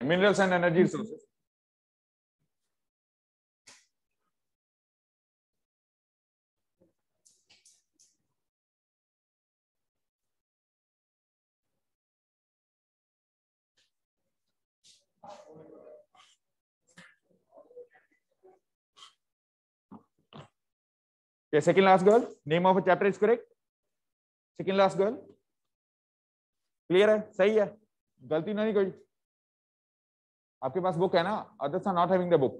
minerals and energy resources. Okay, second last girl. Name of a chapter is correct. Second last girl. Clear है सही है गलती नहीं कोई आपके पास बुक है ना others are not having the book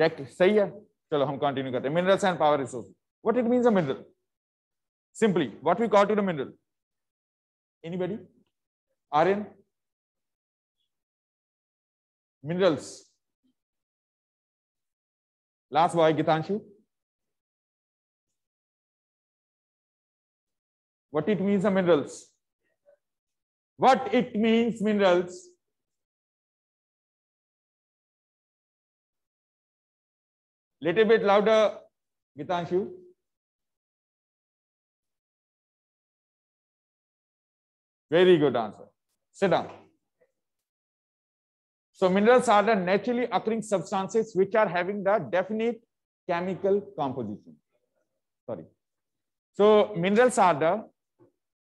check सही है चलो हम कंटिन्यू करते हैं minerals and power resource what it means a mineral simply what we call to the mineral anybody Aryan minerals last boy Geetanshu what it means a minerals what it means minerals Little bit louder, Gitanshu. Very good answer. Sit down. So minerals are the naturally occurring substances which are having the definite chemical composition. Sorry. So minerals are the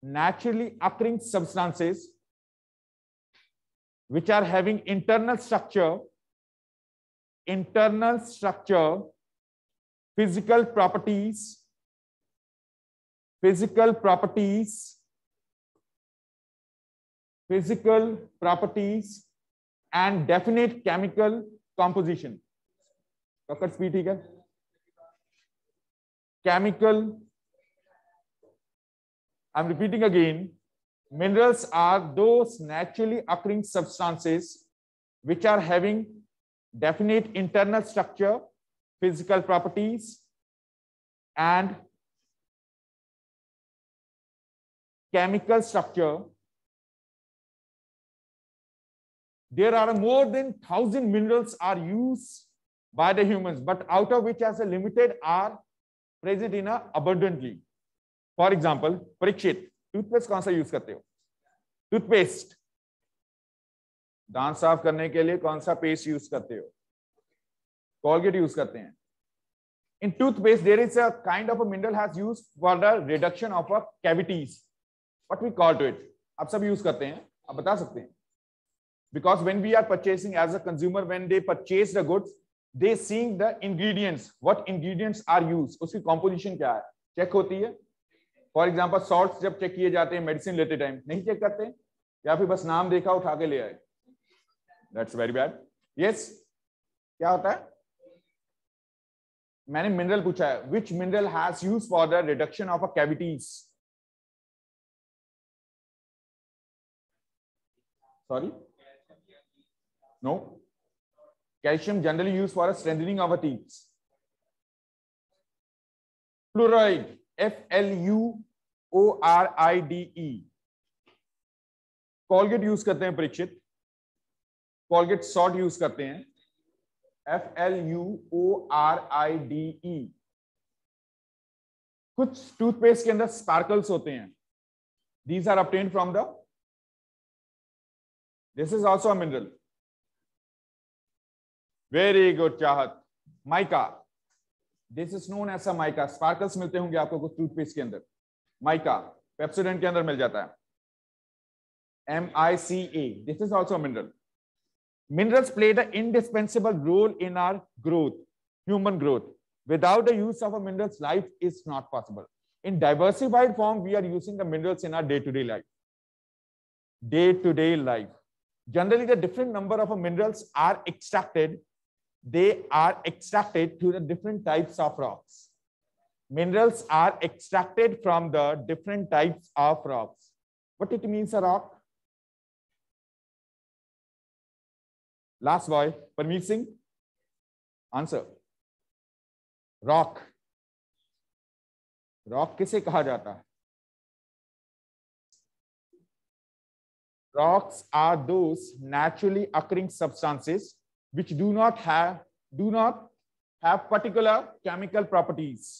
naturally occurring substances which are having internal structure internal structure, physical properties, physical properties, physical properties, and definite chemical composition. Chemical. I'm repeating again. Minerals are those naturally occurring substances which are having definite internal structure, physical properties, and chemical structure. There are more than 1,000 minerals are used by the humans, but out of which as a limited are present in a abundantly. For example, Parikshit, toothpaste use करते हो? Toothpaste. दांत साफ करने के लिए कौन सा paste use करते हो कॉलगेट यूज करते हैं in toothpaste there is a of mineral reduction of a cavities what we call to it आप सब यूज करते हैं आप बता सकते हैं because when we are purchasing as a consumer when they purchase the goods they seeing the ingredients what ingredients are use उसकी composition क्या है चेक होती है फॉर एग्जाम्पल सॉल्ट जब चेक किए जाते हैं मेडिसिन लेते टाइम नहीं चेक करते या फिर बस नाम देखा उठा के ले आए दैट्स वेरी बैड यस क्या होता है मैंने मिनरल पूछा है which mineral has use for the reduction of a cavities sorry no calcium generally use for a strengthening of a teeth fluoride F L U O R I D E Colgate use करते हैं Parikshit Colgate short use करते हैं F L U O R I D E कुछ toothpaste के अंदर sparkles होते हैं these are obtained from the this is also mineral very good चाहत mica this is known as mica sparkles मिलते होंगे आपको कुछ टूथपेस्ट के अंदर माइका पेप्सोडेंट के अंदर मिल जाता है M I C A this is also mineral Minerals played an indispensable role in our growth, human growth. Without the use of a minerals, life is not possible. In diversified form, we are using the minerals in our day-to-day -day life. Day-to-day -day life. Generally, the different number of minerals are extracted. They are extracted through the different types of rocks. Minerals are extracted from the different types of rocks. What it means a rock? Last boy, Parmeet Singh. answer rock rock kise kaha jata hai rocks are those naturally occurring substances which do not have do not have particular chemical properties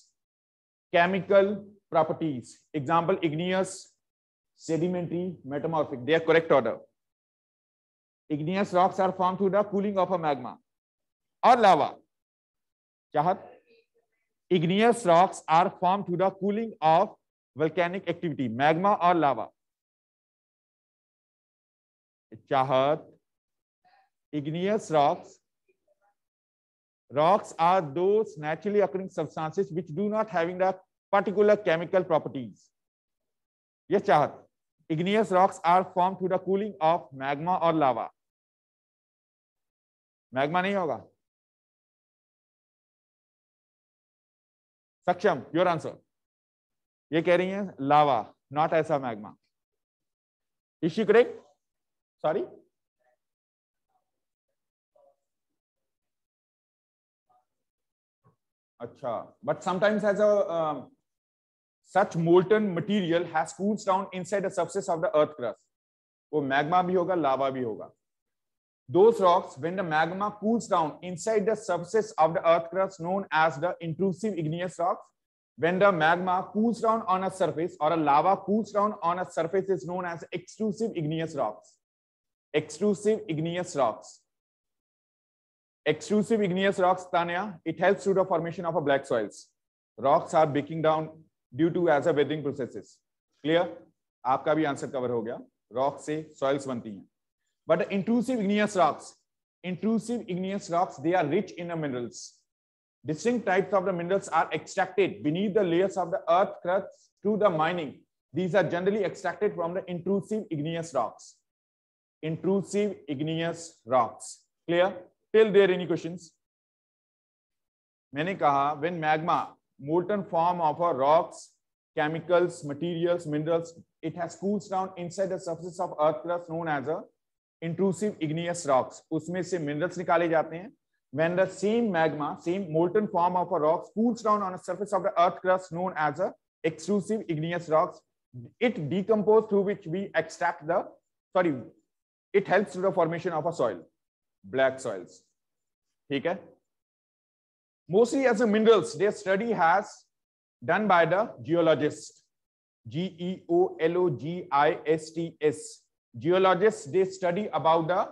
chemical properties example igneous sedimentary metamorphic they are correct order Igneous rocks are formed through the cooling of a magma or lava. Chahat, igneous rocks are formed through the cooling of volcanic activity, magma or lava. Chahat, igneous rocks. Rocks are those naturally occurring substances which do not having the particular chemical properties. Yes, Chahat. Igneous rocks are formed through the cooling of magma or lava. Magma नहीं होगा सक्षम your answer ये कह रही है lava not ऐसा magma इशी correct sorry अच्छा but sometimes as a such molten material has cools down inside the of the earth crust वो मैग्मा भी होगा लावा भी होगा Those rocks, when the magma cools down inside the surface of the earth crust known as the intrusive igneous rocks, when the magma cools down on a surface or a lava cools down on a surface is known as extrusive igneous rocks. Extrusive igneous rocks. Extrusive igneous rocks, Tanya, it helps to the formation of a black soils. Rocks are breaking down due to as a weathering processes. clear aapka bhi answer cover ho gaya rock se soils banti hain But intrusive igneous rocks, intrusive igneous rocks, they are rich in the minerals. Distinct types of the minerals are extracted beneath the layers of the earth crust through the mining. These are generally extracted from the intrusive igneous rocks. Intrusive igneous rocks. Clear? Till there any questions? मैंने कहा when magma molten form of our rocks chemicals materials minerals it has cools down inside the surface of earth crust known as a intrusive igneous rocks उसमें से minerals निकाले जाते हैं when the same magma, same molten form of a rock cools down on the surface of the earth crust known as a extrusive igneous rocks, it decomposes through which we extract the, sorry, it helps to the formation of a soil, black soils. Okay? Mostly as a minerals, their study has done by the geologists, G-E-O-L-O-G-I-S-T-S, geologists they study about the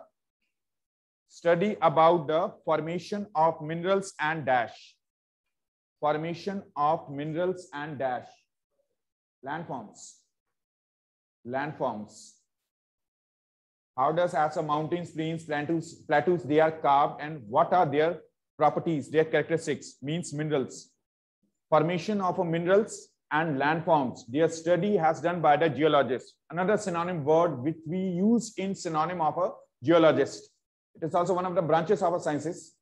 study about the formation of minerals and dash formation of minerals and dash landforms landforms how does as a mountains plains plateaus plateaus they are carved and what are their properties their characteristics means minerals formation of a minerals and landforms. Their study has done by the geologist. Another synonym word which we use in synonym of a geologist. It is also one of the branches of our sciences.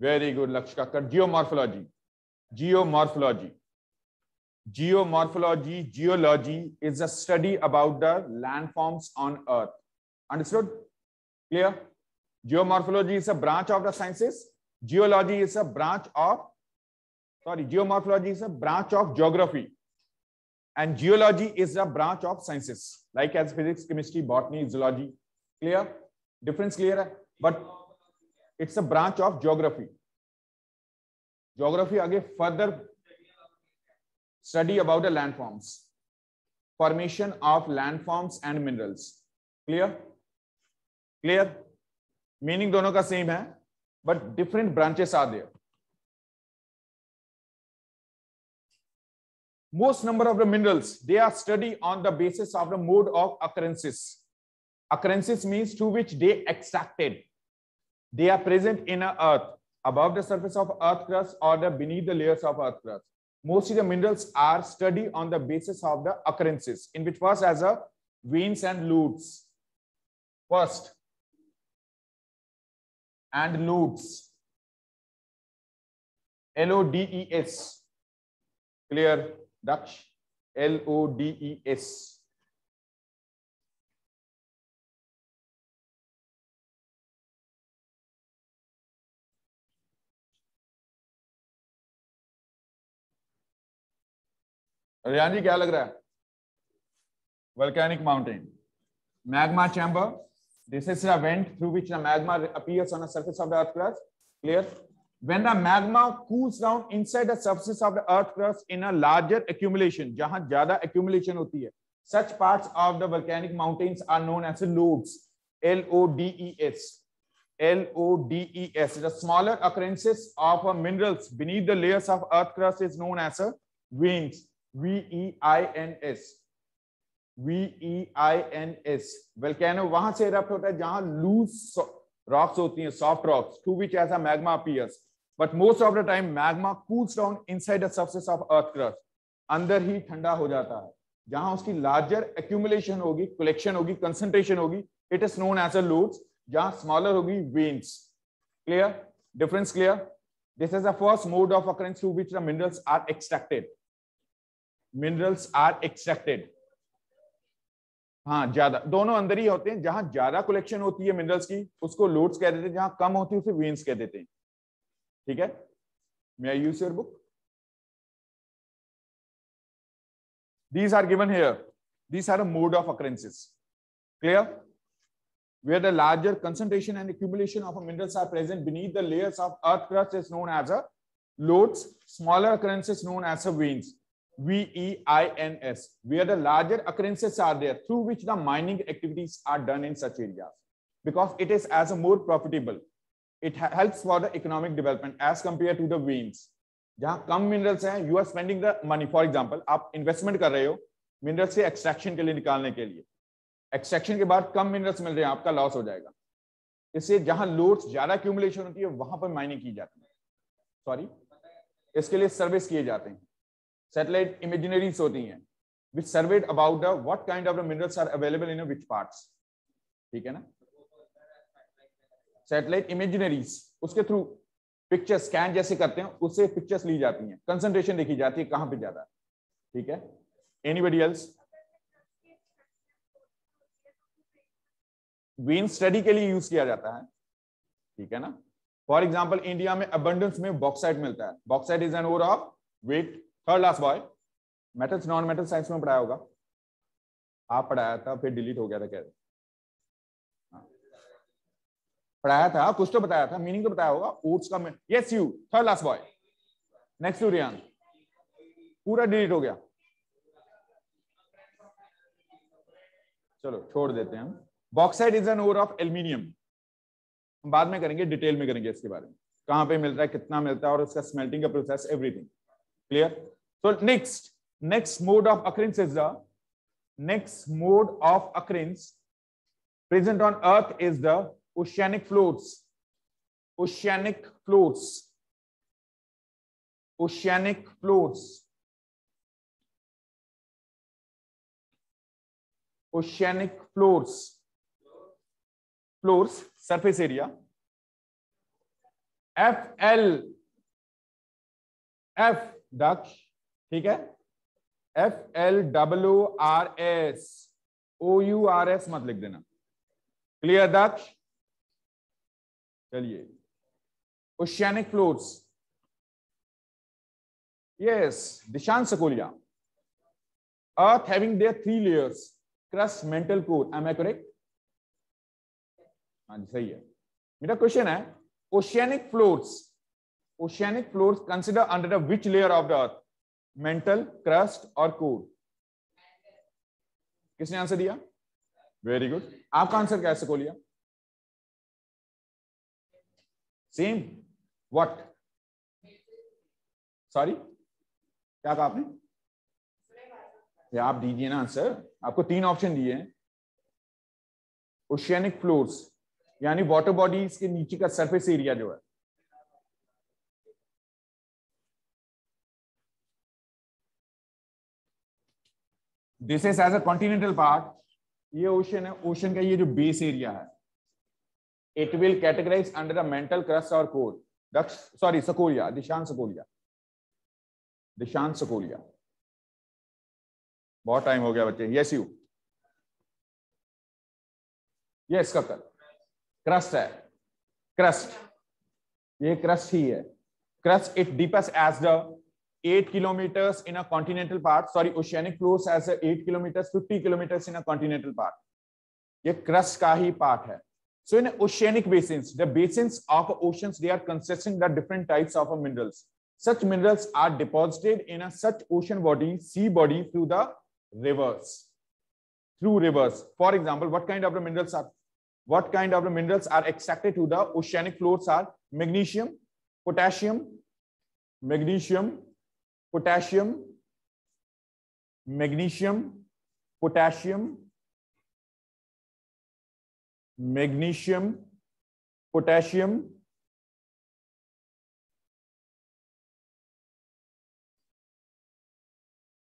Very good, Lakshkakar. Geomorphology. Geomorphology. Geomorphology, geology is a study about the landforms on Earth. Understood? Clear? Geomorphology is a branch of the sciences. Geology is a branch of sorry, geomorphology is a branch of geography and geology is a branch of sciences, like as physics, chemistry, botany, zoology. Clear? Difference clear? But it's a branch of geography. Geography again further study about the landforms, formation of landforms and minerals. Clear? Clear? Meaning dono ka same hai but different branches are there. most number of the minerals, they are studied on the basis of the mode of occurrences. Occurrences means to which they extracted. They are present in a earth, above the surface of earth crust or the beneath the layers of earth crust. Mostly the minerals are studied on the basis of the occurrences, in which was as a veins and lutes. First, and lutes. L-O-D-E-S. Clear? Dutch L O D E S. Riyan जी क्या लग रहा है volcanic mountain magma chamber this is a through which the magma appears on the surface of the earth class clear when the magma cools down inside the surface of the earth crust in a larger accumulation jahan zyada accumulation hoti hai such parts of the volcanic mountains are known as lodes, l o d e s l o d e s the smaller occurrences of minerals beneath the layers of earth crust is known as a veins v e i n s v e i n s volcano wahan se erupt hota hai jahan loose rocks hoti hain soft rocks through which as a magma appears but most of the time magma cools down inside the surface of earth crust अंदर ही ठंडा हो जाता है जहां उसकी larger accumulation होगी collection होगी कंसेंट्रेशन होगी it is known as a lodes जहां स्मॉलर होगी veins clear difference clear this is the first mode of occurrence through which the minerals are extracted minerals are extracted हाँ ज्यादा दोनों अंदर ही होते हैं जहां ज्यादा कलेक्शन होती है मिनरल्स की उसको लोड्स कह देते हैं जहां कम होती है उसे वेन्स कह देते हैं ठीक may i use your book these are given here these are the mode of occurrences clear where the larger concentration and accumulation of minerals are present beneath the layers of earth crust is known as a lodes smaller occurrences known as a veins v e i n s where the larger occurrences are there through which the mining activities are done in such areas because it is as a more profitable it helps for the economic development as compared to the veins जहाँ कम minerals हैं you are spending the money for example आप investment कर रहे हो minerals से extraction के लिए निकालने के लिए एक्सट्रैक्शन के बाद कम मिनरल्स मिल रहे हैं आपका लॉस हो जाएगा इससे जहां लोड्स ज्यादा क्यूमुलेशन होती है वहां पर माइनिंग की जाती है सॉरी इसके लिए सर्वेस किए जाते हैं सैटेलाइट इमेजिनरीज होती हैं which surveyed about the what kind of the minerals are available in which parts ठीक है ना सैटेलाइट इमेजिनरीज उसके थ्रू पिक्चर स्कैन जैसे करते हैं उससे पिक्चर्स ली जाती हैं कंसंट्रेशन देखी जाती है कहां पे ज्यादा ठीक है एनीबडी एल्स वीन स्टडी के लिए यूज किया जाता है ठीक है ना फॉर एग्जाम्पल इंडिया में अबंडेंस में बॉक्साइड मिलता है bauxite is an ore of what third last boy metals non metal science में पढ़ाया होगा आप पढ़ाया था फिर डिलीट हो गया था कह रहे पढ़ाया था कुछ तो बताया था मीनिंग तो बताया होगा ओट्स का yes you third last boy next to Riyan पूरा डिलीट हो गया चलो छोड़ देते हैं हम bauxite is an ore of aluminium हम बाद में करेंगे डिटेल में करेंगे इसके बारे में कहां पे मिल रहा है कितना मिलता है और उसका स्मेल्टिंग का process everything clear so next next mode of occurrence is the next mode of occurrence present on earth is the oceanic floats oceanic floats oceanic floats oceanic floors floors surface area F L F डक ठीक है F L W R S O U R S मत लिख देना clear Daksh चलिए oceanic floats yes Dishant Sakolia earth having there three layers crust mantle core am I correct हाँ जी सही है मेरा क्वेश्चन है oceanic floats oceanic floats consider under the which layer of the earth mantle crust और कोर किसने answer दिया very good आपका आंसर क्या है सकोलिया सेम वट सॉरी क्या कहा आपने आप दीजिए ना आंसर आपको तीन ऑप्शन दिए हैं ओशियनिक फ्लोर्स यानी वाटर बॉडीज के नीचे का सरफेस एरिया जो है this is as a continental part ये ओशन है ओशन का ये जो बेस एरिया है it will categorize under the mental crust or core. That's, sorry, sakulya Dishan sakulya Dishan Sakulia. बहुत टाइम हो गया बच्चे yes you yes Kakkar crust hai crust ye crust hi hai crust it deepest as the 8 kilometers in a continental part sorry oceanic floors as a 8 kilometers 50 kilometers in a continental part ये crust का ही part है So in oceanic basins, the basins of oceans, they are consisting the different types of minerals. Such minerals are deposited in a such ocean body, sea body through the rivers. Through rivers. For example, what kind of minerals are what kind of minerals are extracted to the oceanic floors are magnesium, potassium, magnesium, potassium, magnesium, potassium, magnesium, potassium,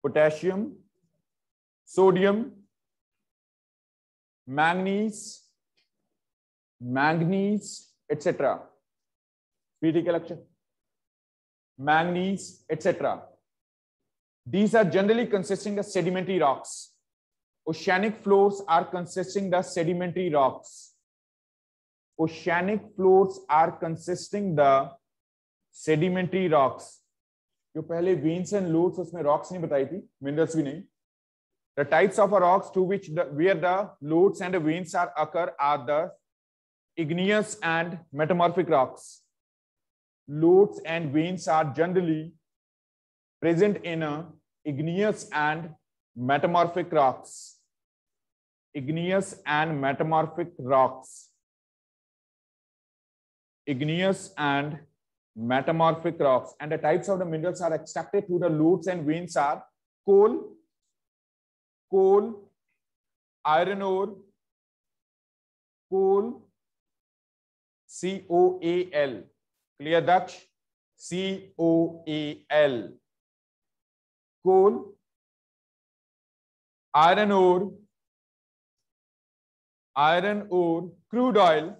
potassium, sodium, manganese, manganese, etc. PT lecture. Manganese, etc. These are generally consisting of sedimentary rocks. Oceanic floors are consisting the sedimentary rocks. Oceanic floors are consisting the sedimentary rocks. जो पहले veins and lutes उसमें rocks नहीं बताई थी minerals भी नहीं. The types of rocks to which the, where the lutes and the veins are occur are the igneous and metamorphic rocks. Lutes and veins are generally present in a igneous and metamorphic rocks igneous and metamorphic rocks. Igneous and metamorphic rocks. And the types of the minerals are extracted through the lutes and veins are coal, coal, iron ore, coal, C-O-A-L. Clear Dutch? C-O-A-L. Coal, iron ore, iron ore, crude oil,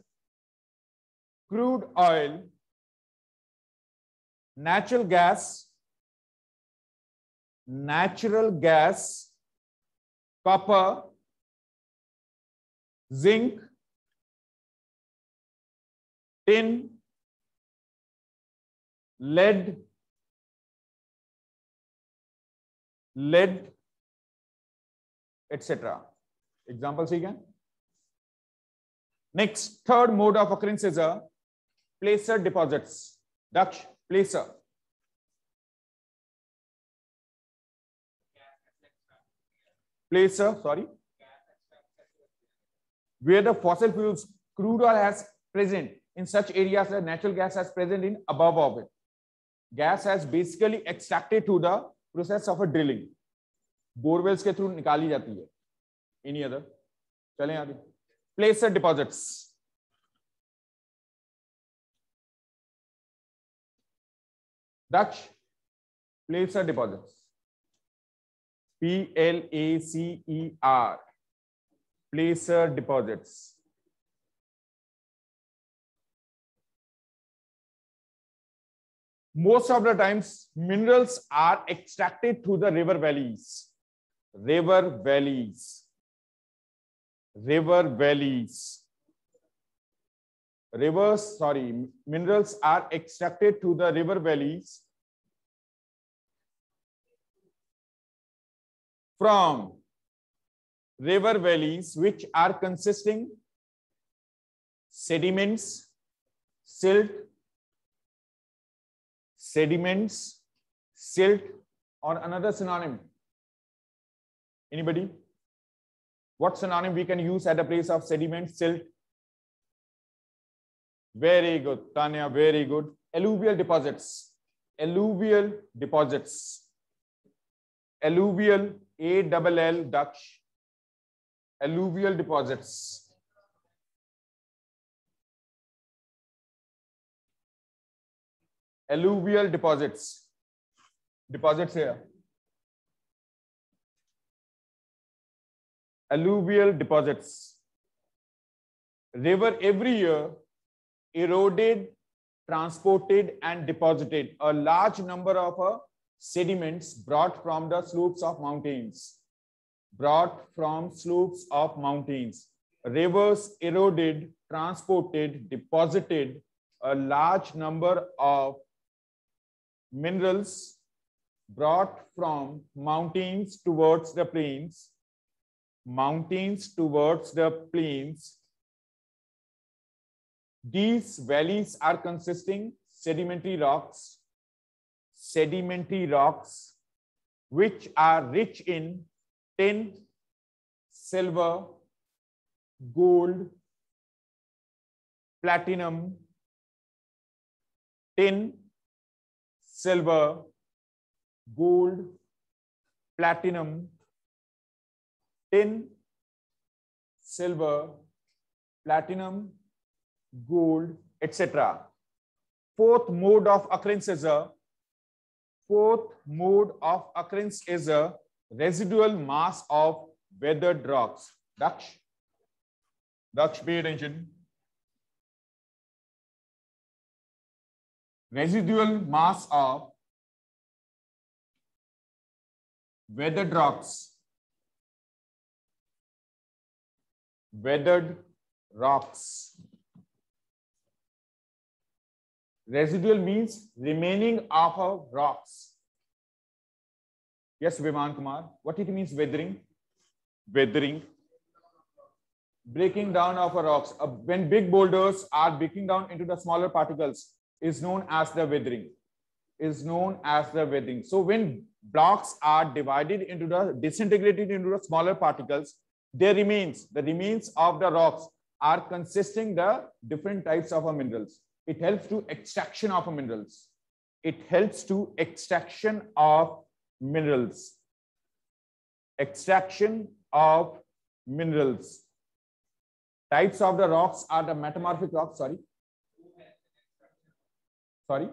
crude oil, natural gas, natural gas, copper, zinc, tin, lead, lead, etc. Example see again. Next, third mode of occurrence is a placer deposits. Daksh, placer. Placer, sorry. Where the fossil fuels, crude oil has present in such areas that natural gas has present in above orbit. Gas has basically extracted through the process of a drilling. Borewells के through निकाली जाती है any other चलें आगे placer deposits. Dutch placer deposits. P L A C E R. Placer deposits. Most of the times, minerals are extracted through the river valleys. River valleys river valleys. Rivers, sorry, minerals are extracted to the river valleys from river valleys, which are consisting sediments, silt, sediments, silt, or another synonym. Anybody? What synonym we can use at the place of sediment, silt? Very good, Tanya, very good. Alluvial deposits. Alluvial deposits. Alluvial, A-double-L, Dutch. Alluvial deposits. alluvial deposits deposits here alluvial deposits. River every year eroded, transported, and deposited a large number of uh, sediments brought from the slopes of mountains. Brought from slopes of mountains. Rivers eroded, transported, deposited a large number of minerals brought from mountains towards the plains mountains towards the plains. These valleys are consisting sedimentary rocks, sedimentary rocks, which are rich in tin, silver, gold, platinum, tin, silver, gold, platinum, tin, silver, platinum, gold, etc. Fourth mode of occurrence is a fourth mode of occurrence is a residual mass of weathered rocks. Daksh, Daksh, pay attention. Residual mass of weathered rocks weathered rocks. Residual means remaining of rocks. Yes, Viman Kumar, what it means weathering? Weathering. Breaking down of rocks. Uh, when big boulders are breaking down into the smaller particles is known as the weathering. Is known as the weathering. So when blocks are divided into the disintegrated into the smaller particles, their remains, the remains of the rocks are consisting the different types of minerals. It helps to extraction of minerals. It helps to extraction of minerals. Extraction of minerals. Types of the rocks are the metamorphic rocks, sorry. Sorry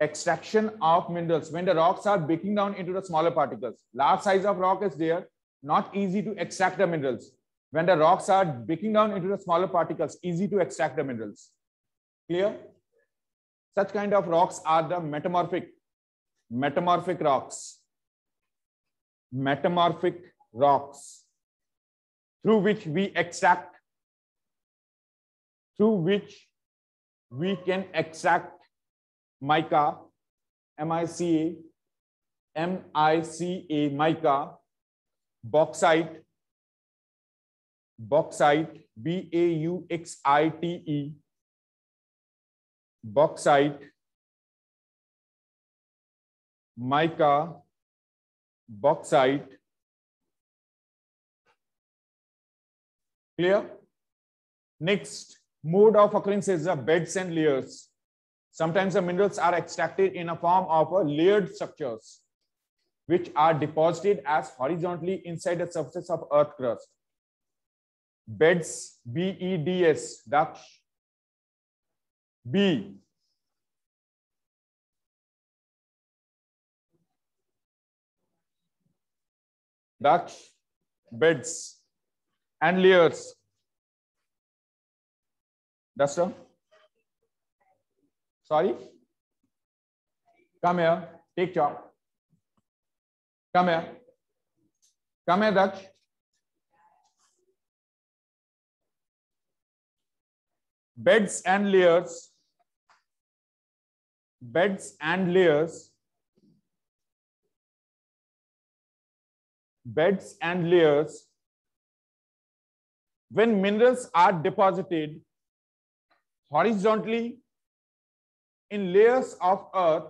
extraction of minerals. When the rocks are breaking down into the smaller particles, large size of rock is there, not easy to extract the minerals. When the rocks are breaking down into the smaller particles, easy to extract the minerals. Clear? Such kind of rocks are the metamorphic, metamorphic rocks, metamorphic rocks through which we extract, through which we can extract mica, MICA, MICA mica, bauxite, bauxite, B A U X I T E, bauxite, mica, bauxite. Clear? Next, mode of occurrence is the beds and layers. Sometimes the minerals are extracted in a form of a uh, layered structures, which are deposited as horizontally inside the surface of earth crust. Beds, B-E-D-S, duct B, ducts, beds, and layers. That's all. Sorry? Come here. Take job. Come here. Come here, Daksh. Beds and layers. Beds and layers. Beds and layers. When minerals are deposited horizontally in layers of earth,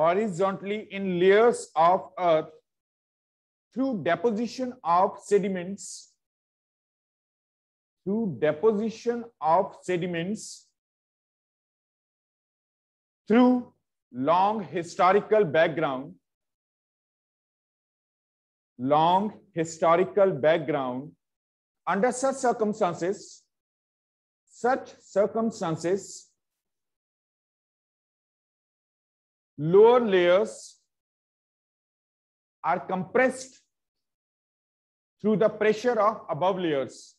horizontally in layers of earth through deposition of sediments, through deposition of sediments, through long historical background, long historical background, under such circumstances, such circumstances, lower layers are compressed through the pressure of above layers,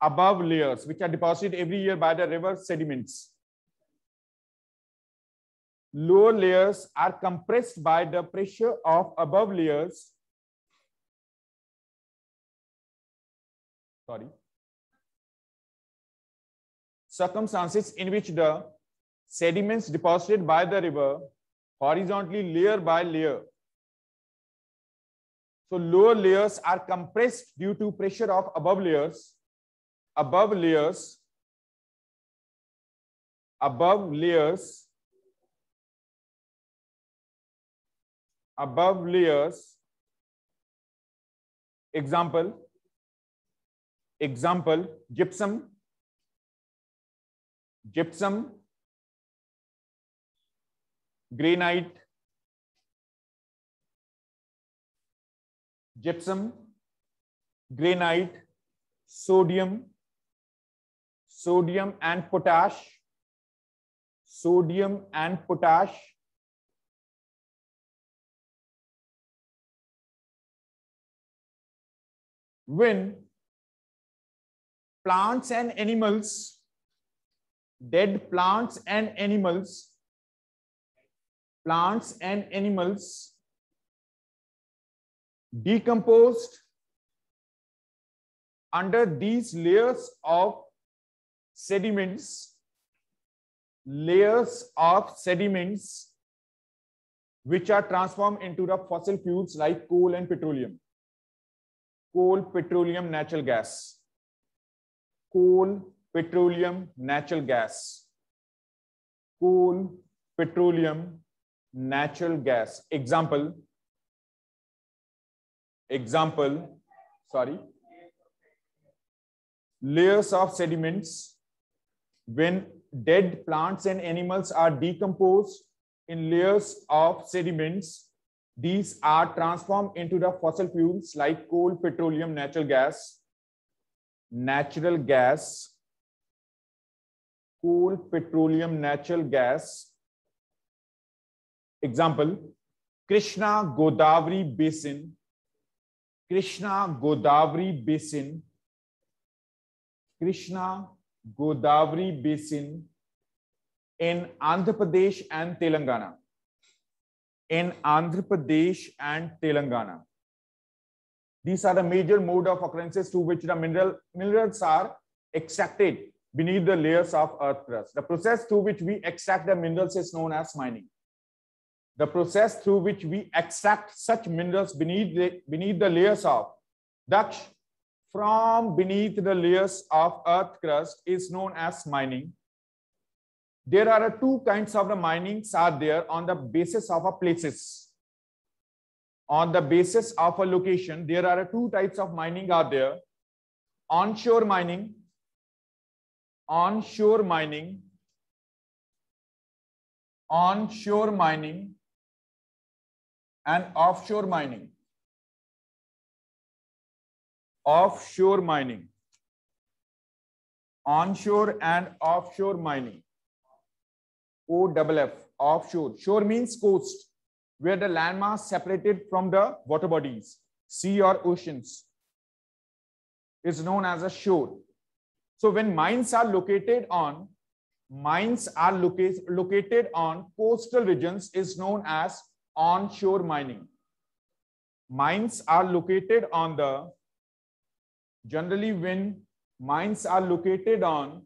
above layers, which are deposited every year by the river sediments. Lower layers are compressed by the pressure of above layers. Sorry. Circumstances in which the sediments deposited by the river horizontally layer by layer. So lower layers are compressed due to pressure of above layers, above layers, above layers, above layers. Example, example, gypsum, gypsum, granite, gypsum, granite, sodium, sodium and potash, sodium and potash, when plants and animals, dead plants and animals plants and animals decomposed under these layers of sediments, layers of sediments, which are transformed into the fossil fuels like coal and petroleum, coal, petroleum, natural gas, coal, petroleum, natural gas, coal, petroleum, natural gas. Example, example, sorry, layers of sediments when dead plants and animals are decomposed in layers of sediments these are transformed into the fossil fuels like coal petroleum natural gas natural gas coal petroleum natural gas Example, Krishna Godavari Basin, Krishna Godavari Basin, Krishna Godavari Basin in Andhra Pradesh and Telangana. In Andhra Pradesh and Telangana. These are the major mode of occurrences to which the mineral, minerals are extracted beneath the layers of earth crust. The process through which we extract the minerals is known as mining the process through which we extract such minerals beneath the, beneath the layers of Daksh from beneath the layers of earth crust is known as mining. There are two kinds of the minings are there on the basis of a places. On the basis of a location, there are two types of mining are there. Onshore mining, onshore mining, onshore mining and offshore mining. Offshore mining. Onshore and offshore mining. OFF, offshore. Shore means coast, where the landmass separated from the water bodies, sea or oceans, is known as a shore. So when mines are located on, mines are located on coastal regions is known as onshore mining. Mines are located on the, generally when mines are located on,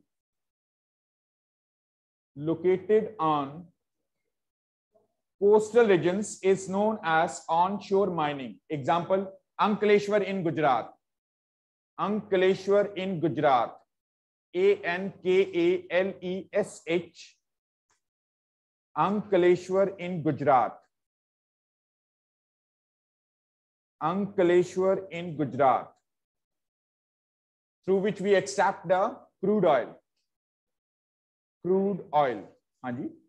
located on coastal regions is known as onshore mining. Example, Ankleshwar in Gujarat. Ankleshwar in Gujarat. A N K A L E S H. Ankleshwar in Gujarat. Ankaleshwar in Gujarat, through which we extract the crude oil. Crude oil. Hanji.